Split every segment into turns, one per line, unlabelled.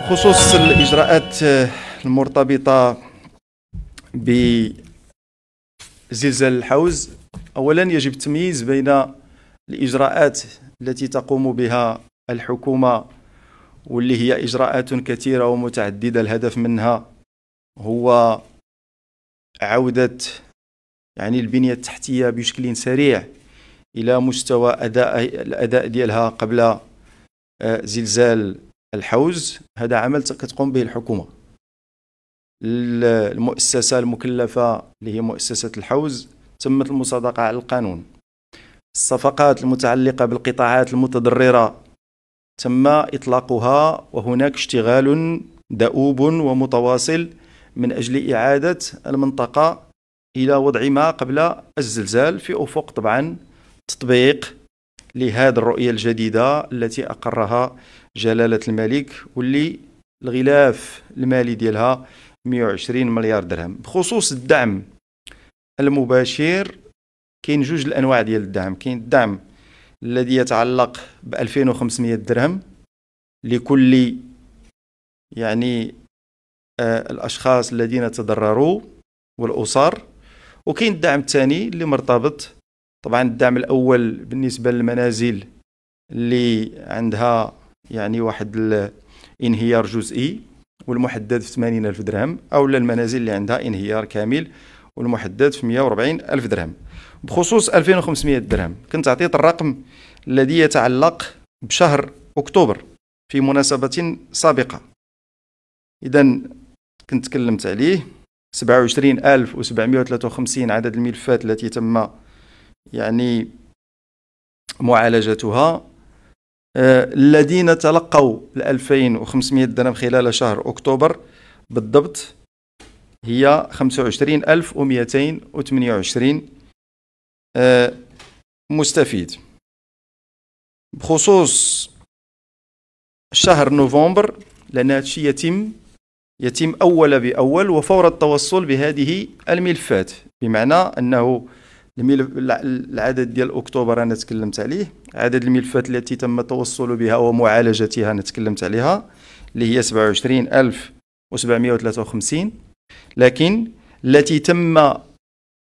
بخصوص الإجراءات المرتبطة بزلزال الحوز أولا يجب التمييز بين الإجراءات التي تقوم بها الحكومة واللي هي إجراءات كثيرة ومتعددة الهدف منها هو عودة يعني البنية التحتية بشكل سريع إلى مستوى أداء الأداء ديالها قبل آه، زلزال الحوز هذا عمل كتقوم به الحكومه المؤسسه المكلفه اللي هي مؤسسه الحوز تمت المصادقه على القانون الصفقات المتعلقه بالقطاعات المتضرره تم اطلاقها وهناك اشتغال دؤوب ومتواصل من اجل اعاده المنطقه الى وضع ما قبل الزلزال في افق طبعا تطبيق لهذه الرؤية الجديدة التي أقرها جلالة الملك واللي الغلاف المالي ديالها 120 مليار درهم بخصوص الدعم المباشر كاين جوج الانواع ديال الدعم كاين الدعم الذي يتعلق ب 2500 درهم لكل يعني آه الاشخاص الذين تضرروا والاسر وكاين الدعم الثاني اللي مرتبط طبعا الدعم الاول بالنسبه للمنازل اللي عندها يعني واحد الانهيار جزئي والمحدد في 80 ألف درهم أو المنازل اللي عندها انهيار كامل والمحدد في 140 ألف درهم بخصوص 2500 درهم كنت أعطيت الرقم الذي يتعلق بشهر أكتوبر في مناسبة سابقة إذا كنت تكلمت عليه 27753 عدد الملفات التي تم يعني معالجتها آه، الذين تلقوا ال 2500 درهم خلال شهر اكتوبر بالضبط هي 25228 آه، مستفيد بخصوص شهر نوفمبر لأن هادشي يتم يتم أول بأول وفور التوصل بهذه الملفات بمعنى أنه الملف العدد ديال اكتوبر انا تكلمت عليه عدد الملفات التي تم التوصل بها ومعالجتها انا تكلمت عليها اللي هي 27753 لكن التي تم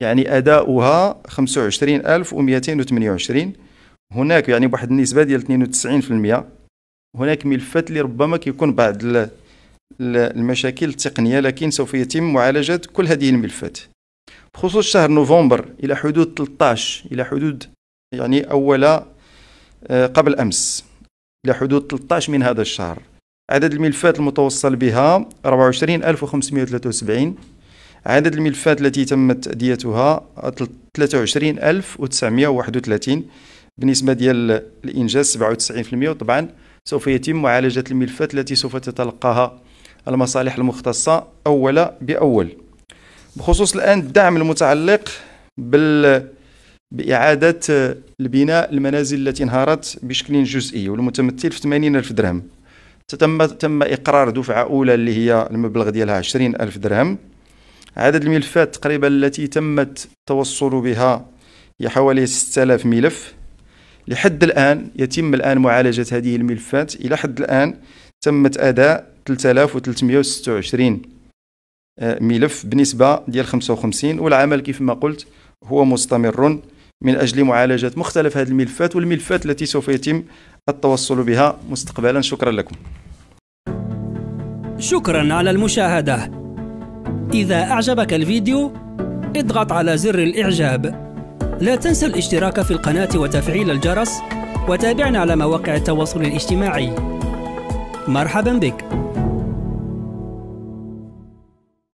يعني اداؤها 25228 هناك يعني بواحد النسبه ديال 92% هناك ملفات اللي ربما كيكون بعض المشاكل التقنيه لكن سوف يتم معالجه كل هذه الملفات بخصوص شهر نوفمبر إلى حدود 13 إلى حدود يعني أول آه، قبل أمس إلى حدود 13 من هذا الشهر عدد الملفات المتوصل بها 24573 عدد الملفات التي تمت أديتها 23931 بالنسبة ديال الإنجاز 97% وطبعا سوف يتم معالجة الملفات التي سوف تتلقاها المصالح المختصة أول بأول بخصوص الان الدعم المتعلق بال بإعادة البناء المنازل التي انهارت بشكل جزئي والمتمثل في 80 ألف درهم تم تم إقرار دفعة أولى اللي هي المبلغ ديالها 20 ألف درهم عدد الملفات تقريبا التي تم التوصل بها هي حوالي 6000 ملف لحد الآن يتم الآن معالجة هذه الملفات إلى حد الآن تمت أداء 3326 ملف بنسبه ديال 55 والعمل كيف ما قلت هو مستمر من اجل معالجه مختلف هذه الملفات والملفات التي سوف يتم التوصل بها مستقبلا شكرا لكم شكرا على المشاهده اذا اعجبك الفيديو اضغط على زر الاعجاب لا تنسى الاشتراك في القناه وتفعيل الجرس وتابعنا على مواقع التواصل الاجتماعي مرحبا بك